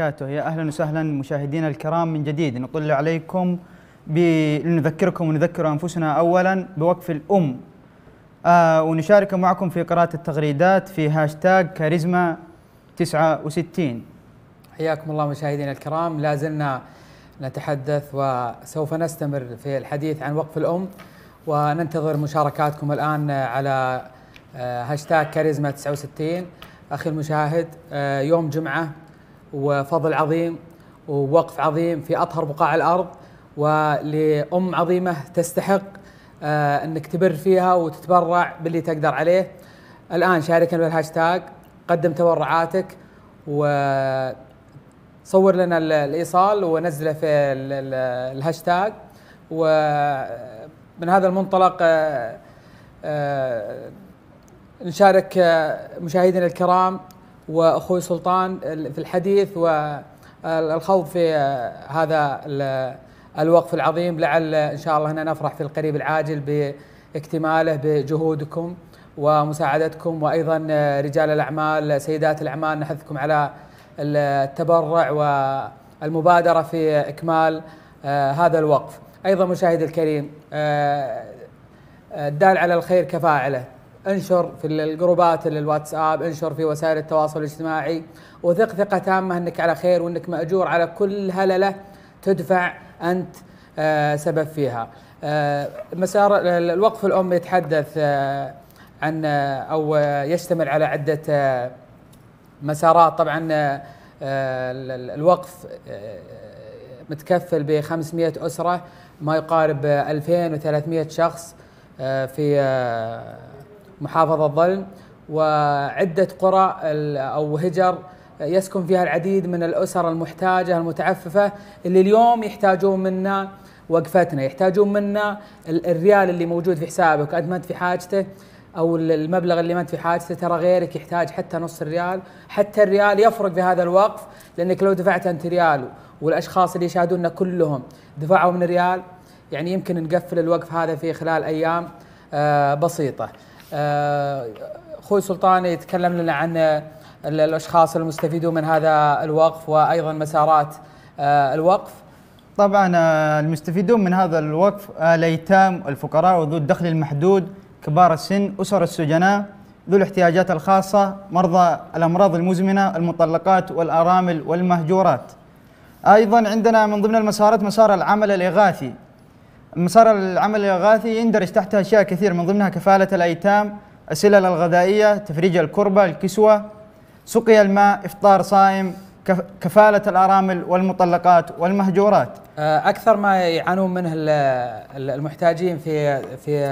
وبركاته يا أهلا وسهلا مشاهدينا الكرام من جديد نطل عليكم لنذكركم ونذكر أنفسنا أولا بوقف الأم آه ونشارك معكم في قراءة التغريدات في هاشتاج كاريزما 69 حياكم الله مشاهدينا الكرام لا زلنا نتحدث وسوف نستمر في الحديث عن وقف الأم وننتظر مشاركاتكم الآن على آه، هاشتاج كاريزما 69 أخي المشاهد آه، يوم جمعة وفضل عظيم ووقف عظيم في اطهر بقاع الارض ولام عظيمه تستحق آه، انك تبر فيها وتتبرع باللي تقدر عليه. الان شاركنا بالهاشتاج قدم تبرعاتك وصور لنا الايصال ونزله في الهاشتاج ومن آه، هذا المنطلق آه، نشارك مشاهدينا الكرام واخوي سلطان في الحديث والخوض في آه، هذا الوقف العظيم لعل ان شاء الله هنا نفرح في القريب العاجل باكتماله بجهودكم ومساعدتكم وايضا آه، رجال الاعمال سيدات الاعمال نحثكم على التبرع والمبادره في اكمال آه، هذا الوقف ايضا مشاهدي الكريم الدال على الخير كفاعله انشر في الجروبات الواتساب انشر في وسائل التواصل الاجتماعي وثق ثقة تامة انك على خير وانك مأجور على كل هللة تدفع انت آه، سبب فيها آه، مسار الوقف الام يتحدث آه، عن أو يشتمل على عدة مسارات طبعا الوقف متكفل ب 500 أسرة ما يقارب 2300 شخص في محافظة ظلم وعدة قرى أو هجر يسكن فيها العديد من الأسر المحتاجة المتعففة اللي اليوم يحتاجون منا وقفتنا يحتاجون منا الريال اللي موجود في حسابك أنت ما أنت في حاجته او المبلغ اللي ما انت في حاجته ترى غيرك يحتاج حتى نص الريال حتى الريال يفرق في هذا الوقف لانك لو دفعت انت ريال والاشخاص اللي يشاهدوننا كلهم دفعوا من ريال يعني يمكن نقفل الوقف هذا في خلال ايام آه، بسيطه آه، اخوي سلطان يتكلم لنا عن الاشخاص المستفيدون من هذا الوقف وايضا مسارات آه، الوقف طبعا آه، المستفيدون من هذا الوقف الايتام الفقراء وذو الدخل المحدود كبار السن اسر السجناء ذو الاحتياجات الخاصه مرضى الامراض المزمنه المطلقات والارامل والمهجورات ايضا عندنا من ضمن المسارات مسار العمل الاغاثي مسار العمل الإغاثي يندرج تحتها أشياء كثير من ضمنها كفالة الأيتام السلل الغذائية تفريج الكربة الكسوة سقي الماء إفطار صائم كفالة الأرامل والمطلقات والمهجورات آه، أكثر ما يعانون منه المحتاجين في في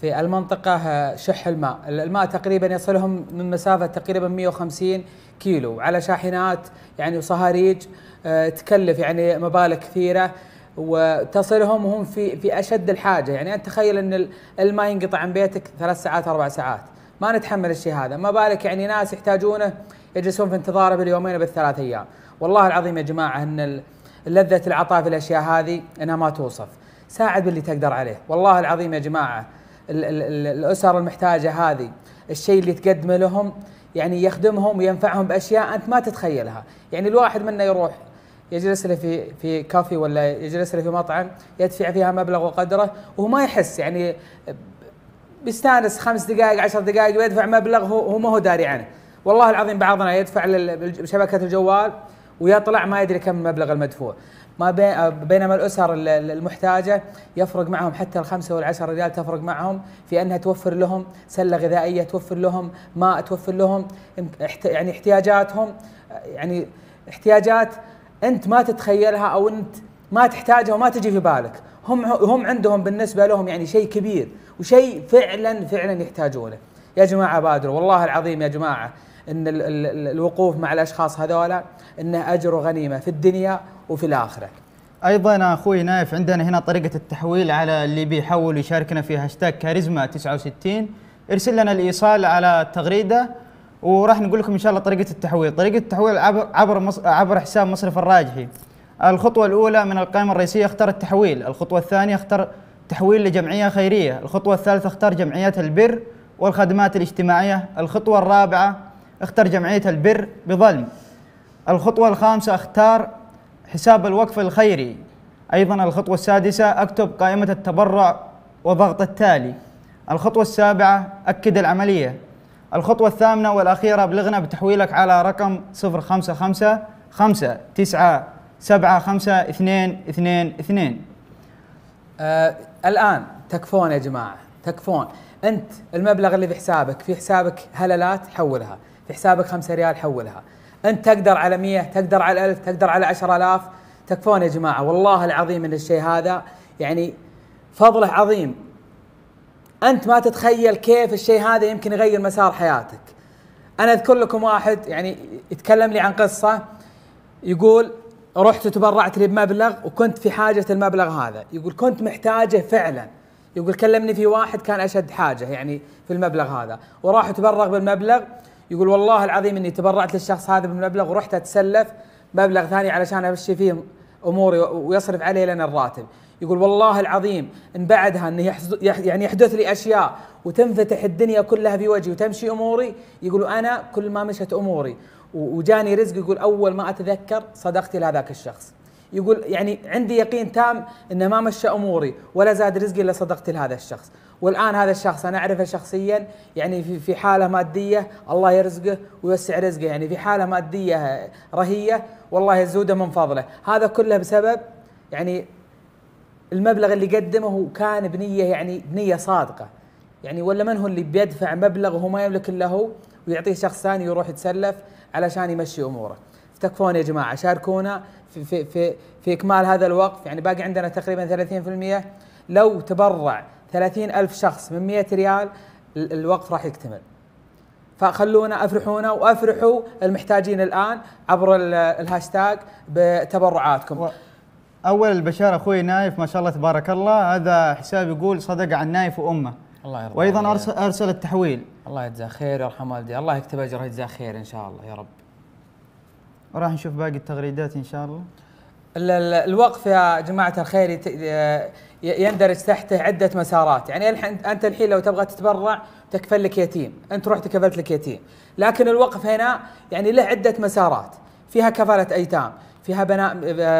في المنطقة آه، شح الماء الماء تقريبا يصلهم من مسافة تقريبا 150 كيلو على شاحنات يعني وصهاريج آه، تكلف يعني مبالغ كثيرة وتصلهم وهم في في اشد الحاجه يعني انت تخيل ان الماء ينقطع عن بيتك ثلاث ساعات اربع ساعات ما نتحمل الشيء هذا ما بالك يعني ناس يحتاجونه يجلسون في انتظاره باليومين بالثلاث ايام والله العظيم يا جماعه ان لذه العطاء في الاشياء هذه انها ما توصف ساعد باللي تقدر عليه والله العظيم يا جماعه الـ الـ الـ الاسر المحتاجه هذه الشيء اللي تقدمه لهم يعني يخدمهم وينفعهم باشياء انت ما تتخيلها يعني الواحد منا يروح يجلس له في في كافي ولا يجلس له في مطعم يدفع فيها مبلغ وقدره وهو ما يحس يعني بيستانس خمس دقائق عشر دقائق ويدفع مبلغ هو ما هو داري عنه والله العظيم بعضنا يدفع بشبكة الجوال ويطلع ما يدري كم المبلغ المدفوع ما بينما الاسر المحتاجه يفرق معهم حتى الخمسه والعشر ريال تفرق معهم في انها توفر لهم سله غذائيه توفر لهم ماء توفر لهم يعني احتياجاتهم يعني احتياجات انت ما تتخيلها او انت ما تحتاجها وما تجي في بالك هم هم عندهم بالنسبه لهم يعني شيء كبير وشيء فعلا فعلا يحتاجونه يا جماعه بادروا والله العظيم يا جماعه ان الـ الـ الوقوف مع الاشخاص هذولا انه اجر وغنيمه في الدنيا وفي الاخره ايضا اخوي نايف عندنا هنا طريقه التحويل على اللي بيحول يشاركنا في هاشتاج كاريزما 69 ارسل لنا الايصال على التغريده وراح نقول لكم ان شاء الله طريقه التحويل طريقه التحويل عبر عبر, حساب مصرف الراجحي الخطوه الاولى من القائمه الرئيسيه اختر التحويل الخطوه الثانيه اختر تحويل لجمعيه خيريه الخطوه الثالثه اختر جمعيات البر والخدمات الاجتماعيه الخطوه الرابعه اختر جمعيه البر بظلم الخطوه الخامسه اختار حساب الوقف الخيري ايضا الخطوه السادسه اكتب قائمه التبرع وضغط التالي الخطوه السابعه اكد العمليه الخطوة الثامنة والأخيرة أبلغنا بتحويلك على رقم 055 5 9 7 5 2 2 2 آه الآن تكفون يا جماعة تكفون أنت المبلغ اللي في حسابك في حسابك هللات حولها في حسابك 5 ريال حولها أنت تقدر على 100 تقدر على 1000 تقدر على 10000 تكفون يا جماعة والله العظيم أن الشيء هذا يعني فضله عظيم انت ما تتخيل كيف الشيء هذا يمكن يغير مسار حياتك انا اذكر لكم واحد يعني يتكلم لي عن قصه يقول رحت وتبرعت لي بمبلغ وكنت في حاجه المبلغ هذا يقول كنت محتاجه فعلا يقول كلمني في واحد كان اشد حاجه يعني في المبلغ هذا وراح تبرغ بالمبلغ يقول والله العظيم اني تبرعت للشخص هذا بالمبلغ ورحت اتسلف مبلغ ثاني علشان امشي فيه اموري ويصرف علي لنا الراتب يقول والله العظيم ان بعدها انه يعني يحدث لي اشياء وتنفتح الدنيا كلها في وجهي وتمشي اموري يقول انا كل ما مشت اموري وجاني رزق يقول اول ما اتذكر صدقتي لهذاك الشخص يقول يعني عندي يقين تام انه ما مشى اموري ولا زاد رزقي الا صدقتي لهذا الشخص والان هذا الشخص انا اعرفه شخصيا يعني في في حاله ماديه الله يرزقه ويوسع رزقه يعني في حاله ماديه رهيه والله يزوده من فضله هذا كله بسبب يعني المبلغ اللي قدمه كان بنيه يعني بنيه صادقه يعني ولا من هو اللي بيدفع مبلغ وهو ما يملك الا هو ويعطيه شخص ثاني يروح يتسلف علشان يمشي اموره تكفون يا جماعه شاركونا في في في, في اكمال هذا الوقف يعني باقي عندنا تقريبا 30% لو تبرع 30 ألف شخص من 100 ريال الوقف راح يكتمل فخلونا افرحونا وافرحوا المحتاجين الان عبر الهاشتاج بتبرعاتكم اول البشار اخوي نايف ما شاء الله تبارك الله هذا حساب يقول صدق عن نايف وامه الله يرضى وايضا ارسل ارسل التحويل الله يجزاه خير ويرحم والديه الله يكتب اجره يجزاه خير ان شاء الله يا رب وراح نشوف باقي التغريدات ان شاء الله الوقف يا جماعه الخير يندرج تحته عده مسارات يعني انت الحين لو تبغى تتبرع تكفل لك يتيم انت رحت كفلت لك يتيم لكن الوقف هنا يعني له عده مسارات فيها كفاله ايتام فيها بناء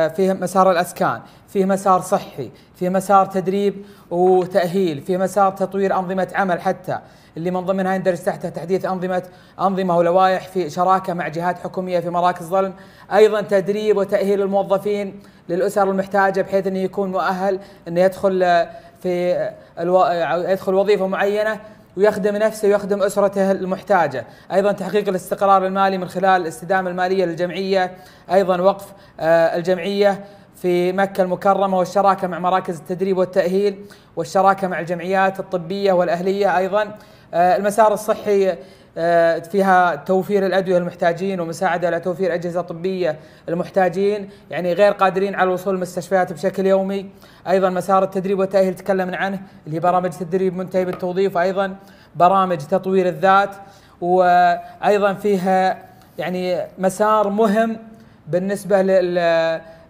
فيها مسار الاسكان، فيه مسار صحي، فيه مسار تدريب وتاهيل، فيه مسار تطوير انظمه عمل حتى اللي من ضمنها يندرج تحتها تحديث انظمه انظمه ولوائح في شراكه مع جهات حكوميه في مراكز ظلم، ايضا تدريب وتاهيل الموظفين للاسر المحتاجه بحيث انه يكون مؤهل انه يدخل آه، في آه، الو... يدخل وظيفه معينه ويخدم نفسه ويخدم اسرته المحتاجه، ايضا تحقيق الاستقرار المالي من خلال الاستدامه الماليه للجمعيه، ايضا وقف آه، الجمعيه في مكة المكرمة والشراكة مع مراكز التدريب والتأهيل والشراكة مع الجمعيات الطبية والأهلية أيضا آه، المسار الصحي آه، فيها توفير الادويه المحتاجين ومساعده على توفير اجهزه طبيه المحتاجين يعني غير قادرين على الوصول للمستشفيات بشكل يومي ايضا مسار التدريب والتاهيل تكلمنا عنه اللي هي برامج تدريب منتهي بالتوظيف ايضا برامج تطوير الذات وايضا فيها يعني مسار مهم بالنسبه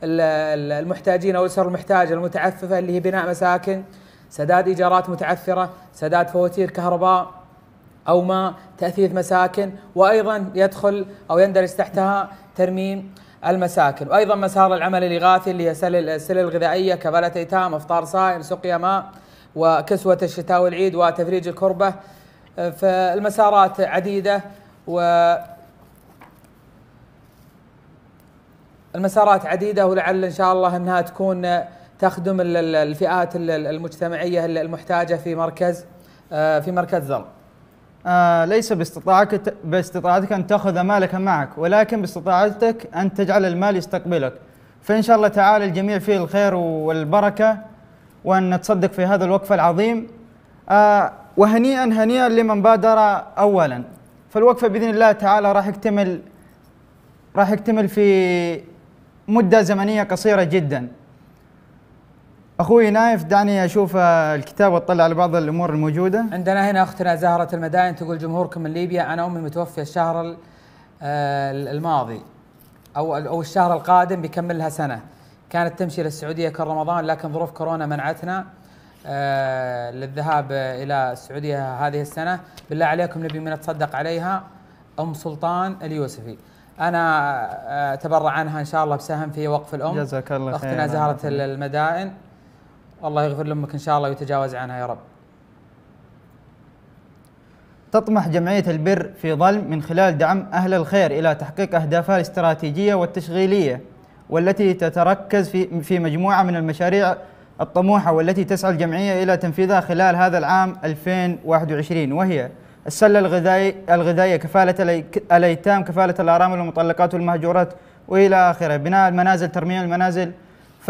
للمحتاجين او الاسر المحتاجه المتعففه اللي هي بناء مساكن سداد ايجارات متعثره سداد فواتير كهرباء او ما تاثيث مساكن وايضا يدخل او يندرج تحتها ترميم المساكن وايضا مسار العمل الاغاثي اللي هي السلل الغذائيه كفاله ايتام افطار صائم سقيا ماء وكسوه الشتاء والعيد وتفريج الكربه فالمسارات عديده و المسارات عديده ولعل ان شاء الله انها تكون تخدم الفئات المجتمعيه المحتاجه في مركز آه، في مركز ظل آه ليس باستطاعتك باستطاعتك ان تاخذ مالك معك ولكن باستطاعتك ان تجعل المال يستقبلك فان شاء الله تعالى الجميع فيه الخير والبركه وان نتصدق في هذا الوقف العظيم آه وهنيئا هنيئا لمن بادر اولا فالوقفه باذن الله تعالى راح يكتمل راح يكتمل في مده زمنيه قصيره جدا اخوي نايف دعني اشوف آه، الكتاب واطلع على بعض الامور الموجوده عندنا هنا اختنا زهره المدائن تقول جمهوركم من ليبيا انا امي متوفيه الشهر آه، الماضي او او الشهر القادم بيكمل لها سنه كانت تمشي للسعوديه كل رمضان لكن ظروف كورونا منعتنا آه، للذهاب الى السعوديه هذه السنه بالله عليكم نبي من تصدق عليها ام سلطان اليوسفي انا اتبرع عنها ان شاء الله بسهم في وقف الام جزاك الله خير اختنا زهره المدائن الله يغفر لامك ان شاء الله ويتجاوز عنها يا رب تطمح جمعية البر في ظلم من خلال دعم أهل الخير إلى تحقيق أهدافها الاستراتيجية والتشغيلية والتي تتركز في في مجموعة من المشاريع الطموحة والتي تسعى الجمعية إلى تنفيذها خلال هذا العام 2021 وهي السلة الغذائية, الغذائية كفالة الأيتام كفالة الأرامل والمطلقات والمهجورات وإلى آخره بناء المنازل ترميم المنازل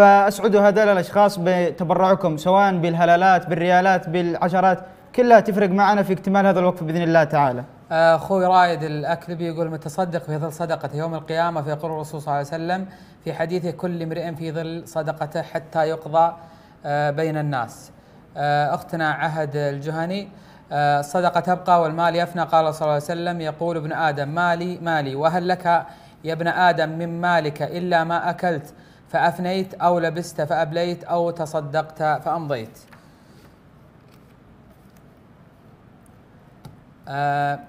فاسعدوا هذول الاشخاص بتبرعكم سواء بالهلالات بالريالات بالعشرات كلها تفرق معنا في اكتمال هذا الوقف باذن الله تعالى. اخوي رايد الاكذبي يقول متصدق في ظل صدقته يوم القيامه فيقول الرسول صلى الله عليه وسلم في حديثه كل امرئ في ظل صدقته حتى يقضى آه، بين الناس. آه، اختنا عهد الجهني آه، الصدقه تبقى والمال يفنى قال صلى الله عليه وسلم يقول ابن ادم مالي مالي وهل لك يا ابن ادم من مالك الا ما اكلت فأفنيت أو لبست فأبليت أو تصدقت فأمضيت آه،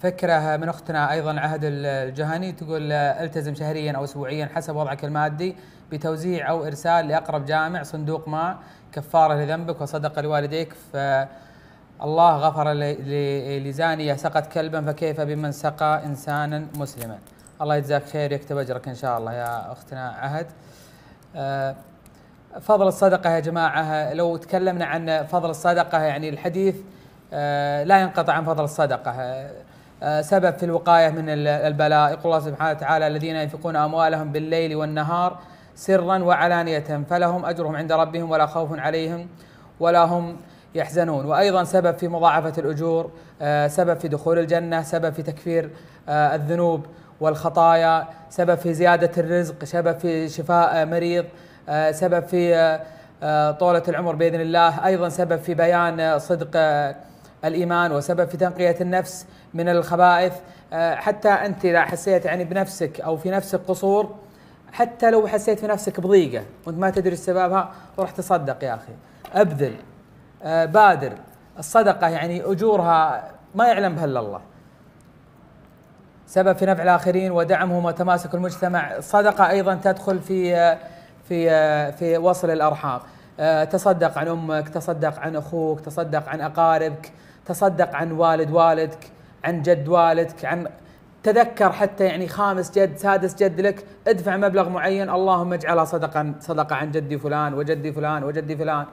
فكرة من أختنا أيضا عهد الجهني تقول التزم شهريا أو أسبوعيا حسب وضعك المادي بتوزيع أو إرسال لأقرب جامع صندوق ما كفارة لذنبك وصدقة لوالديك فالله غفر لزانية سقت كلبا فكيف بمن سقى إنسانا مسلما الله يجزاك خير يكتب اجرك ان شاء الله يا اختنا عهد. آه، فضل الصدقه يا جماعه لو تكلمنا عن فضل الصدقه يعني الحديث آه، لا ينقطع عن فضل الصدقه آه، سبب في الوقايه من البلاء يقول الله سبحانه وتعالى الذين ينفقون اموالهم بالليل والنهار سرا وعلانيه فلهم اجرهم عند ربهم ولا خوف عليهم ولا هم يحزنون وايضا سبب في مضاعفه الاجور سبب في دخول الجنه سبب في تكفير الذنوب والخطايا سبب في زيادة الرزق سبب في شفاء مريض آه، سبب في آه، آه، طولة العمر بإذن الله أيضا سبب في بيان صدق الإيمان وسبب في تنقية النفس من الخبائث حتى أنت إذا حسيت يعني بنفسك أو في نفسك قصور حتى لو حسيت في نفسك بضيقة وأنت ما تدري سببها روح تصدق يا أخي أبذل بادر الصدقة يعني أجورها ما يعلم بها إلا الله سبب في نفع الآخرين ودعمهم وتماسك المجتمع صدقة أيضا تدخل في في في وصل الأرحام آه، تصدق عن أمك تصدق عن أخوك تصدق عن أقاربك تصدق عن والد والدك عن جد والدك عن تذكر حتى يعني خامس جد سادس جد لك ادفع مبلغ معين اللهم اجعلها صدقه صدقة عن جدي فلان وجدي فلان وجدي فلان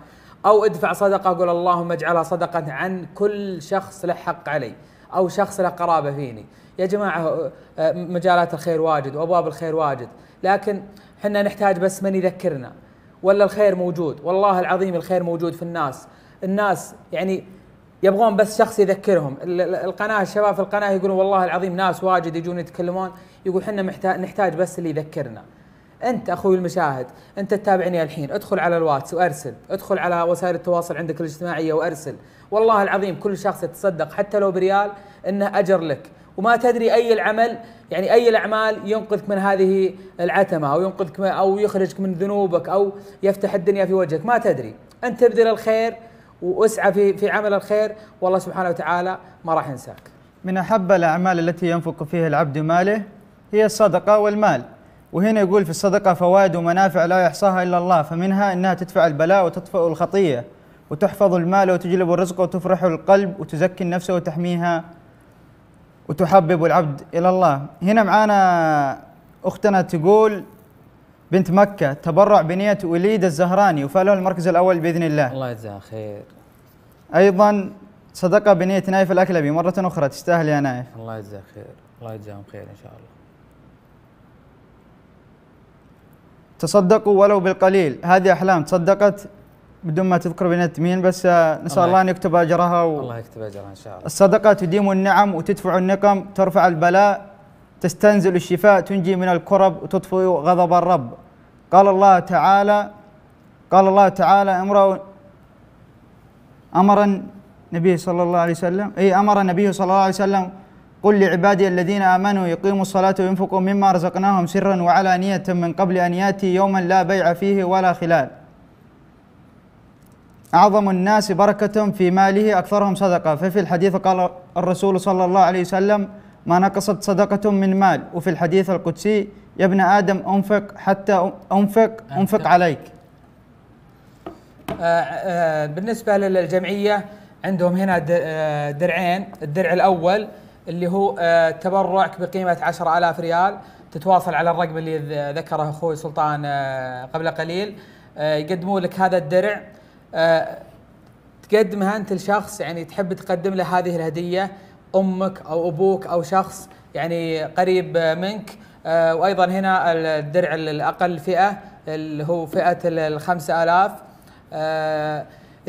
أو ادفع صدقة قل اللهم اجعلها صدقة عن كل شخص له حق علي او شخص له قرابه فيني يا جماعه آه، آه، مجالات الخير واجد وابواب الخير واجد لكن احنا نحتاج بس من يذكرنا ولا الخير موجود والله العظيم الخير موجود في الناس الناس يعني يبغون بس شخص يذكرهم القناه الشباب في القناه يقولون والله العظيم ناس واجد يجون يتكلمون يقول احنا محتاج نحتاج بس اللي يذكرنا انت اخوي المشاهد انت تتابعني الحين ادخل على الواتس وارسل ادخل على وسائل التواصل عندك الاجتماعيه وارسل والله العظيم كل شخص يتصدق حتى لو بريال انه اجر لك وما تدري اي العمل يعني اي الاعمال ينقذك من هذه العتمه او ينقذك او يخرجك من ذنوبك او يفتح الدنيا في وجهك ما تدري انت ابذل الخير واسعى في في عمل الخير والله سبحانه وتعالى ما راح ينساك من احب الاعمال التي ينفق فيها العبد ماله هي الصدقه والمال وهنا يقول في الصدقة فوائد ومنافع لا يحصاها إلا الله فمنها أنها تدفع البلاء وتطفئ الخطية وتحفظ المال وتجلب الرزق وتفرح القلب وتزكي النفس وتحميها وتحبب العبد إلى الله هنا معانا أختنا تقول بنت مكة تبرع بنية وليد الزهراني وفعله المركز الأول بإذن الله الله يجزاها خير أيضا صدقة بنية نايف الأكلبي مرة أخرى تستاهل يا نايف الله يجزاها خير الله يجزاهم خير إن شاء الله تصدقوا ولو بالقليل هذه احلام تصدقت بدون ما تذكر بنت مين بس نسال الله ان يكتب اجرها و... الله يكتب اجرها ان شاء الله الصدقه تديم النعم وتدفع النقم ترفع البلاء تستنزل الشفاء تنجي من الكرب وتطفئ غضب الرب قال الله تعالى قال الله تعالى امرا امر النبي صلى الله عليه وسلم اي امر النبي صلى الله عليه وسلم قل لعبادي الذين آمنوا يقيموا الصلاة وينفقوا مما رزقناهم سرا وعلانية من قبل أن يأتي يوما لا بيع فيه ولا خلال أعظم الناس بركة في ماله أكثرهم صدقة ففي الحديث قال الرسول صلى الله عليه وسلم ما نقصت صدقة من مال وفي الحديث القدسي يا ابن آدم أنفق حتى أنفق أنفق نعم. عليك آه، آه، بالنسبة للجمعية عندهم هنا آه، درعين الدرع الأول اللي هو آه، تبرعك بقيمه 10000 ريال تتواصل على الرقم اللي ذكره اخوي سلطان آه، قبل قليل آه، يقدموا لك هذا الدرع تقدمها انت لشخص يعني تحب تقدم له هذه الهديه امك او ابوك او شخص يعني قريب منك وايضا هنا الدرع الاقل فئه اللي هو فئه الخمسة آلاف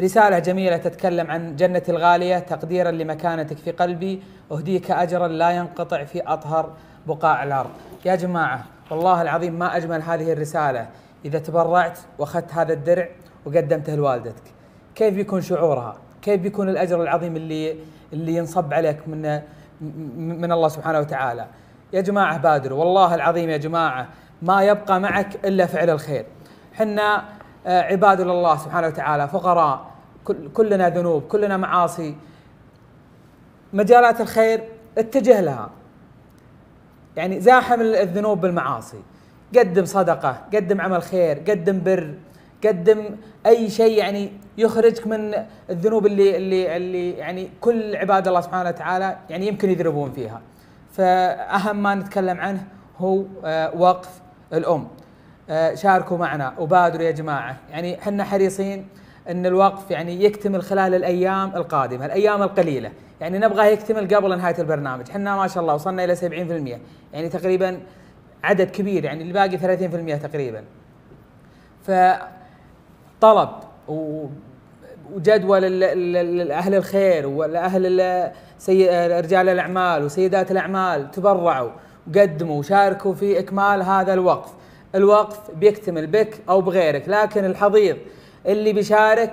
رسالة جميلة تتكلم عن جنة الغالية تقديرا لمكانتك في قلبي أهديك أجرا لا ينقطع في أطهر بقاع الأرض يا جماعة والله العظيم ما أجمل هذه الرسالة إذا تبرعت وأخذت هذا الدرع وقدمته لوالدتك كيف بيكون شعورها كيف بيكون الأجر العظيم اللي اللي ينصب عليك من من الله سبحانه وتعالى يا جماعة بادروا والله العظيم يا جماعة ما يبقى معك إلا فعل الخير حنا آه، عباد لله سبحانه وتعالى فقراء كلنا ذنوب كلنا معاصي مجالات الخير اتجه لها يعني زاحم الذنوب بالمعاصي قدم صدقه قدم عمل خير قدم بر قدم اي شيء يعني يخرجك من الذنوب اللي اللي اللي يعني كل عباد الله سبحانه وتعالى يعني يمكن يذنبون فيها فاهم ما نتكلم عنه هو آه، وقف الام آه، شاركوا معنا وبادروا يا جماعه يعني احنا حريصين ان الوقف يعني يكتمل خلال الايام القادمه الايام القليله يعني نبغاه يكتمل قبل نهايه البرنامج احنا ما شاء الله وصلنا الى 70% يعني تقريبا عدد كبير يعني الباقي 30% تقريبا فطلب و وجدول اهل الخير ولاهل رجال الاعمال وسيدات الاعمال تبرعوا وقدموا وشاركوا في اكمال هذا الوقف الوقف بيكتمل بك او بغيرك لكن الحضيض اللي بيشارك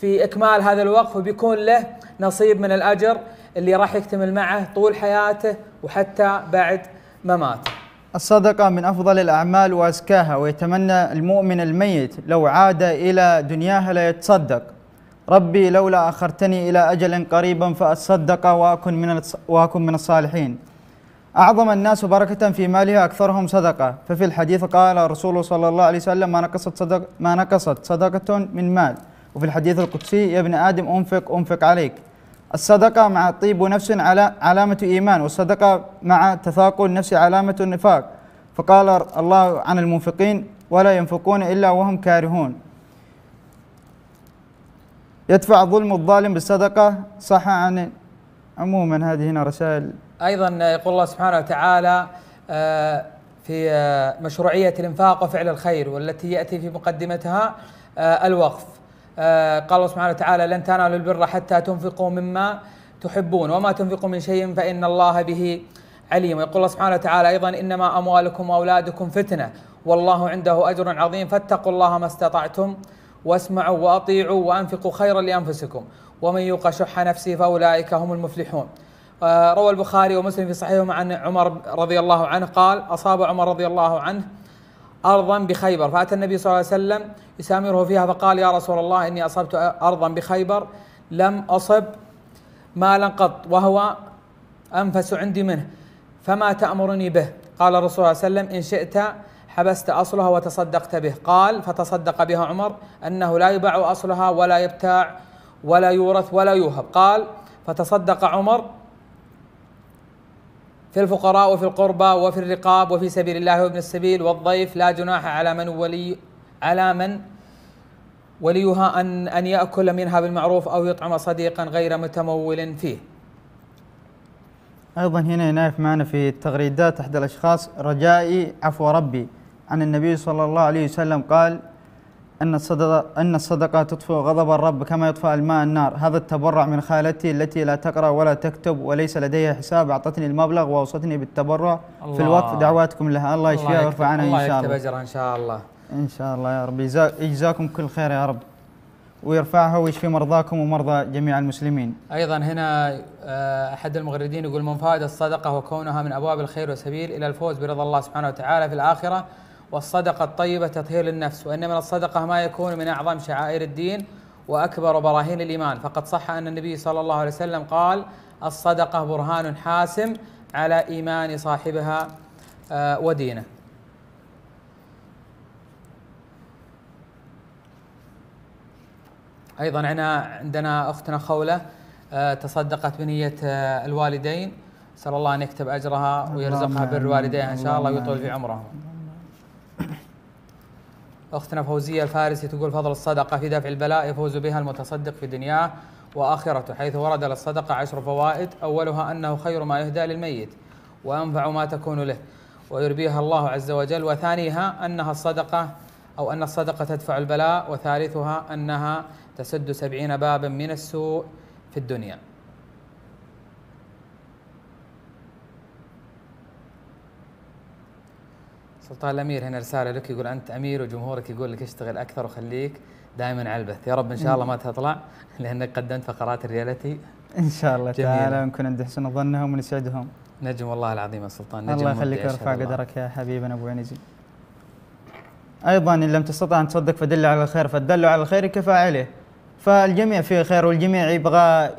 في اكمال هذا الوقف وبيكون له نصيب من الاجر اللي راح يكتمل معه طول حياته وحتى بعد مماته الصدقة من أفضل الأعمال وأزكاها ويتمنى المؤمن الميت لو عاد إلى دنياها ليتصدق ربي لولا أخرتني إلى أجل قريبا فأتصدق وأكن من وأكن من الصالحين أعظم الناس بركة في مالها أكثرهم صدقة ففي الحديث قال الرسول صلى الله عليه وسلم ما نقصت صدق ما نقصت صدقة من مال وفي الحديث القدسي يا ابن آدم أنفق أنفق عليك الصدقة مع طيب نفس على علامة إيمان والصدقة مع تثاقل نفس علامة النفاق فقال الله عن المنفقين ولا ينفقون إلا وهم كارهون يدفع ظلم الظالم بالصدقة صح عن عموما هذه هنا رسائل ايضا يقول الله سبحانه وتعالى آه، في آه، مشروعيه الانفاق وفعل الخير والتي ياتي في مقدمتها آه، الوقف قال الله سبحانه وتعالى لن تنالوا البر حتى تنفقوا مما تحبون وما تنفقوا من شيء فان الله به عليم ويقول الله سبحانه وتعالى ايضا انما اموالكم واولادكم فتنه والله عنده اجر عظيم فاتقوا الله ما استطعتم واسمعوا واطيعوا وانفقوا خيرا لانفسكم ومن يوق شح نفسه فاولئك هم المفلحون آه، روى البخاري ومسلم في صحيحهما عن عمر رضي الله عنه قال أصاب عمر رضي الله عنه أرضا بخيبر فأتى النبي صلى الله عليه وسلم يسامره فيها فقال يا رسول الله إني أصبت أرضا بخيبر لم أصب مالا قط وهو أنفس عندي منه فما تأمرني به قال الرسول صلى الله عليه وسلم إن شئت حبست أصلها وتصدقت به قال فتصدق بها عمر أنه لا يباع أصلها ولا يبتاع ولا يورث ولا يوهب قال فتصدق عمر في الفقراء وفي القربى وفي الرقاب وفي سبيل الله وابن السبيل والضيف لا جناح على من ولي على من وليها ان ان ياكل منها بالمعروف او يطعم صديقا غير متمول فيه. ايضا هنا نايف معنا في التغريدات احد الاشخاص رجائي عفو ربي عن النبي صلى الله عليه وسلم قال أن الصدقة, أن الصدقة تطفئ غضب الرب كما يطفئ الماء النار هذا التبرع من خالتي التي لا تقرأ ولا تكتب وليس لديها حساب أعطتني المبلغ وأوصتني بالتبرع الله في الوقت دعواتكم لها الله يشفيها ويرفع عنها إن شاء الله الله يكتب إن شاء الله إن شاء الله يا رب يجزاكم كل خير يا رب ويرفعها ويشفي مرضاكم ومرضى جميع المسلمين أيضا هنا آه، أحد المغردين يقول من فائدة الصدقة وكونها من أبواب الخير وسبيل إلى الفوز برضا الله سبحانه وتعالى في الآخرة والصدقة الطيبة تطهير للنفس وإن من الصدقة ما يكون من أعظم شعائر الدين وأكبر براهين الإيمان فقد صح أن النبي صلى الله عليه وسلم قال الصدقة برهان حاسم على إيمان صاحبها آه، ودينه أيضا عندنا أختنا خولة آه، تصدقت بنية آه، الوالدين صلى الله أن يكتب أجرها ويرزقها بر الوالدين إن شاء الله ويطول في عمرهم أختنا فوزية الفارسي تقول فضل الصدقة في دفع البلاء يفوز بها المتصدق في دنياه وآخرته حيث ورد للصدقة عشر فوائد أولها أنه خير ما يهدى للميت وأنفع ما تكون له ويربيها الله عز وجل وثانيها أنها الصدقة أو أن الصدقة تدفع البلاء وثالثها أنها تسد سبعين بابا من السوء في الدنيا سلطان الامير هنا رساله لك يقول انت امير وجمهورك يقول لك اشتغل اكثر وخليك دائما على البث يا رب ان شاء الله ما تطلع لانك قدمت فقرات الريالتي ان شاء الله جميلة. تعالى ونكون عند حسن ظنهم ونسعدهم نجم والله العظيم يا سلطان نجم الله يخليك ويرفع قدرك يا حبيبنا ابو عنزي ايضا ان لم تستطع ان تصدق فدل على الخير فدل على الخير كفى عليه فالجميع فيه خير والجميع يبغى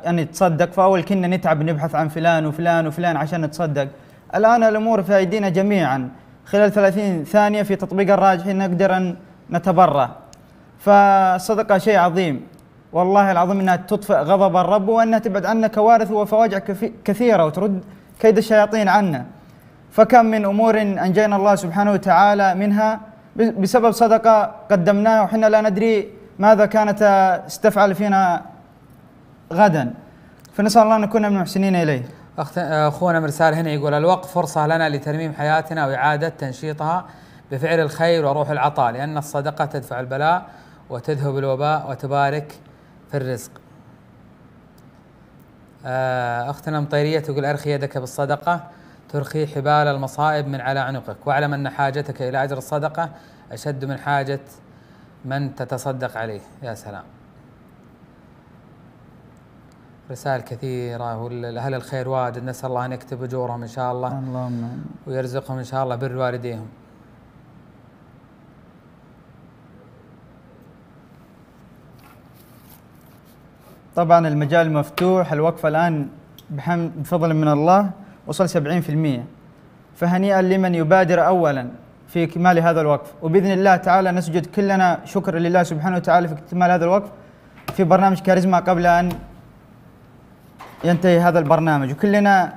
ان يتصدق فاول كنا نتعب نبحث عن فلان وفلان وفلان عشان نتصدق الان الامور في ايدينا جميعا خلال 30 ثانية في تطبيق الراجحي نقدر أن نتبرع فالصدقة شيء عظيم والله العظيم أنها تطفئ غضب الرب وأنها تبعد عنا كوارث وفواجع كثيرة وترد كيد الشياطين عنا فكم من أمور أنجينا الله سبحانه وتعالى منها بسبب صدقة قدمناها وحنا لا ندري ماذا كانت ستفعل فينا غدا فنسأل الله أن نكون من المحسنين إليه أخونا مرسال هنا يقول الوقف فرصة لنا لترميم حياتنا وإعادة تنشيطها بفعل الخير وروح العطاء لأن الصدقة تدفع البلاء وتذهب الوباء وتبارك في الرزق آه، أختنا مطيرية تقول أرخي يدك بالصدقة ترخي حبال المصائب من على عنقك واعلم أن حاجتك إلى أجر الصدقة أشد من حاجة من تتصدق عليه يا سلام رسائل كثيرة والأهل الخير واجد نسأل الله أن يكتب أجورهم إن شاء الله اللهم ويرزقهم إن شاء الله بر والديهم طبعا المجال مفتوح الوقفة الآن بحمد بفضل من الله وصل 70% فهنيئا لمن يبادر أولا في إكمال هذا الوقف وبإذن الله تعالى نسجد كلنا شكر لله سبحانه وتعالى في إكتمال هذا الوقف في برنامج كاريزما قبل أن ينتهي هذا البرنامج وكلنا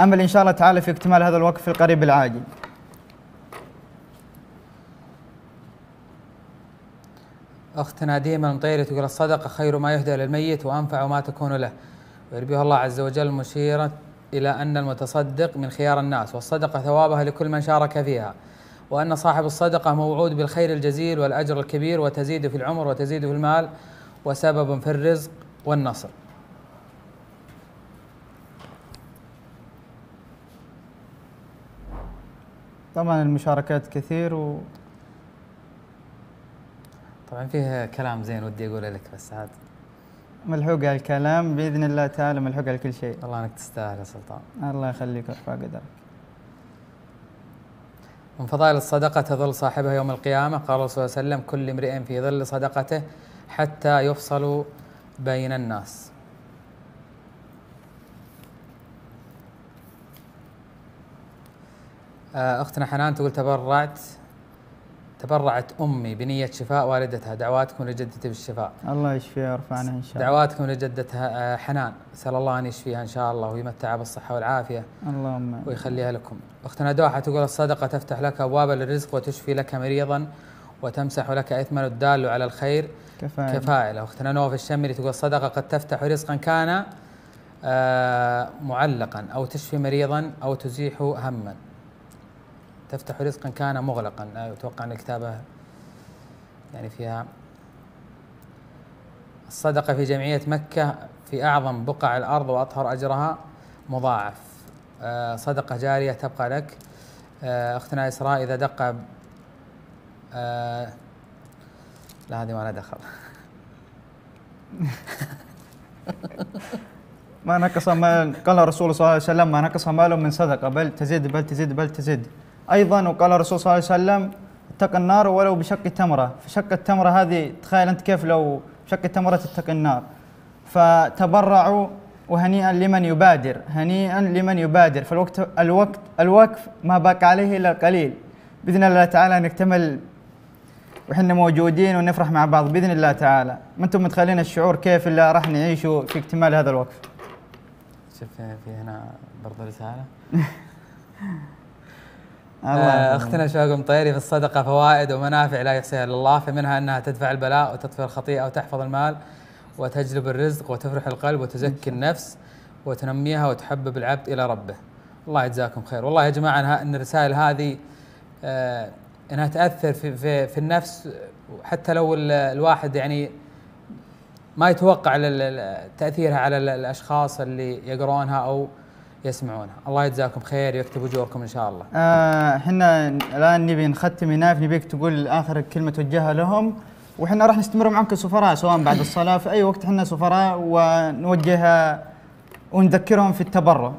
امل ان شاء الله تعالى في اكتمال هذا الوقف القريب العاجل أختنا ناديمه المطيري تقول الصدقة خير ما يهدى للميت وأنفع ما تكون له ويربيها الله عز وجل مشيرة إلى أن المتصدق من خيار الناس والصدقة ثوابها لكل من شارك فيها وأن صاحب الصدقة موعود بالخير الجزيل والأجر الكبير وتزيد في العمر وتزيد في المال وسبب في الرزق والنصر طبعا المشاركات كثير و طبعا فيه كلام زين ودي اقوله لك بس عاد ملحوق على الكلام باذن الله تعالى ملحوق على كل شيء الله انك تستاهل يا سلطان الله يخليك ويرفع قدرك من فضائل الصدقة تظل صاحبها يوم القيامة قال الرسول صلى الله عليه وسلم كل امرئ في ظل صدقته حتى يفصل بين الناس آه، اختنا حنان تقول تبرعت تبرعت امي بنيه شفاء والدتها دعواتكم لجدتي بالشفاء الله يشفيها ويرفع عنها ان شاء الله دعواتكم لجدتها آه، حنان اسال الله ان يشفيها ان شاء الله ويمتعها بالصحه والعافيه اللهم ويخليها لكم اختنا دوحه تقول الصدقه تفتح لك ابواب للرزق وتشفي لك مريضا وتمسح لك اثما الدال على الخير كفائل, كفائل. اختنا نوف الشمري تقول الصدقه قد تفتح رزقا كان آه، معلقا او تشفي مريضا او تزيح هما تفتح رزقا كان مغلقا أتوقع أن الكتابة يعني فيها الصدقة في جمعية مكة في أعظم بقع الأرض وأطهر أجرها مضاعف آه، صدقة جارية تبقى لك آه، أختنا إسراء إذا دق آه، لا هذه ما لها دخل ما نقص مال قال الرسول صلى الله عليه وسلم ما نقص مال من صدقة بل تزيد بل تزيد بل تزيد ايضا وقال الرسول صلى الله عليه وسلم اتق النار ولو بشق تمره فشق التمره هذه تخيل انت كيف لو شق التمره تتقي النار فتبرعوا وهنيئا لمن يبادر هنيئا لمن يبادر فالوقت الوقت الوقف ما بقى عليه الا قليل باذن الله تعالى نكتمل وحنا موجودين ونفرح مع بعض باذن الله تعالى ما انتم متخيلين الشعور كيف اللي راح نعيشه في اكتمال هذا الوقف شفت في هنا برضه رساله آه، اختنا شوق مطيري في الصدقه فوائد ومنافع لا يحصيها الا الله فمنها انها تدفع البلاء وتطفئ الخطيئه وتحفظ المال وتجلب الرزق وتفرح القلب وتزكي النفس وتنميها وتحبب العبد الى ربه. الله يجزاكم خير، والله يا جماعه ان الرسائل هذه آه، انها تاثر في في, في النفس حتى لو الواحد يعني ما يتوقع تاثيرها على الاشخاص اللي يقرونها او يسمعونها الله يجزاكم خير ويكتب اجوركم ان شاء الله آه، احنا آه الان نبي نختم نايف نبيك تقول اخر كلمه توجهها لهم واحنا راح نستمر معكم سفراء سواء بعد الصلاه في اي وقت احنا سفراء ونوجه ونذكرهم في التبرع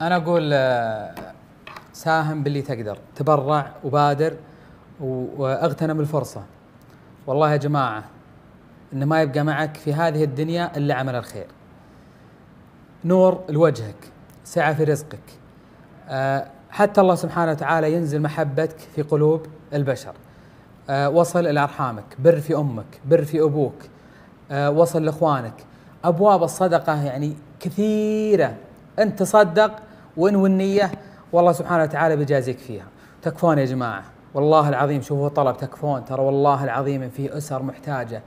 انا اقول آه، ساهم باللي تقدر تبرع وبادر واغتنم الفرصه والله يا جماعه ان ما يبقى معك في هذه الدنيا الا عمل الخير نور لوجهك سعة في رزقك آه، حتى الله سبحانه وتعالى ينزل محبتك في قلوب البشر آه، وصل إلى أرحامك بر في أمك بر في أبوك آه، وصل لإخوانك أبواب الصدقة يعني كثيرة أنت تصدق وإن والنية والله سبحانه وتعالى بيجازيك فيها تكفون يا جماعة والله العظيم شوفوا طلب تكفون ترى والله العظيم في أسر محتاجة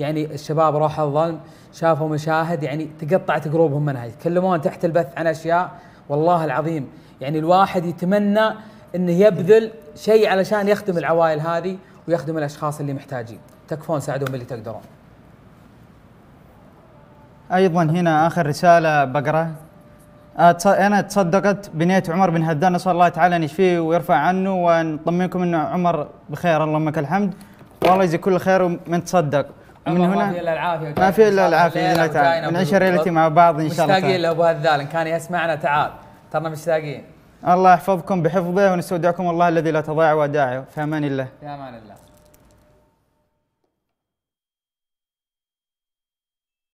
يعني الشباب راحوا الظلم شافوا مشاهد يعني تقطعت قلوبهم منها يتكلمون تحت البث عن اشياء والله العظيم يعني الواحد يتمنى انه يبذل شيء علشان يخدم العوائل هذه ويخدم الاشخاص اللي محتاجين تكفون ساعدهم باللي تقدرون ايضا هنا اخر رساله بقرا أه، انا تصدقت بنيت عمر بن هدان نسال الله تعالى ان يشفيه ويرفع عنه ونطمنكم ان عمر بخير اللهم لك الحمد والله يجزي كل خير ومن تصدق من هنا ما في الا العافيه ما في الا العافيه باذن الله تعالى نعيش الريلتي مع بعض ان شاء الله مشتاقين لابو هذال ان كان يسمعنا تعال ترنا مشتاقين الله يحفظكم بحفظه ونستودعكم الله الذي لا تضيع ودائعه في امان الله في امان الله